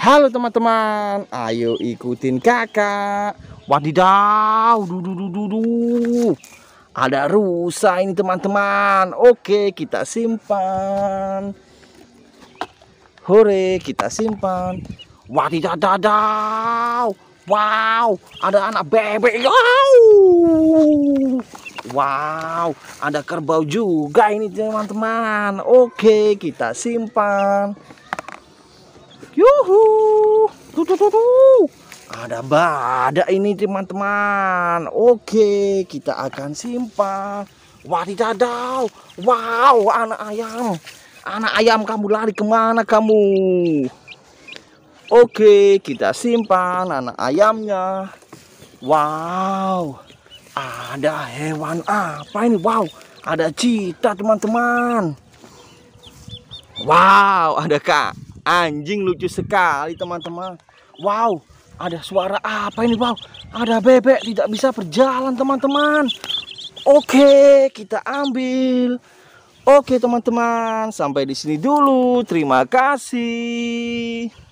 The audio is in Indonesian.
Halo teman-teman, ayo ikutin kakak. Wadidaw, du du du du Ada rusa ini teman-teman. Oke, kita simpan. Hore, kita simpan. Wadidaw, dadaw. Wow, ada anak bebek. Wow. Wow, ada kerbau juga ini teman-teman. Oke, kita simpan. Yuhu. Tuh, tuh, tuh, tuh. Ada badak ini teman-teman. Oke, kita akan simpan. Wadidadaw. Wow, anak ayam. Anak ayam kamu lari kemana kamu? Oke, kita simpan anak ayamnya. Wow, ada hewan apa ini? Wow, ada cita teman-teman. Wow, ada kak Anjing lucu sekali teman-teman. Wow, ada suara apa ini wow? Ada bebek tidak bisa berjalan teman-teman. Oke, kita ambil. Oke teman-teman, sampai di sini dulu. Terima kasih.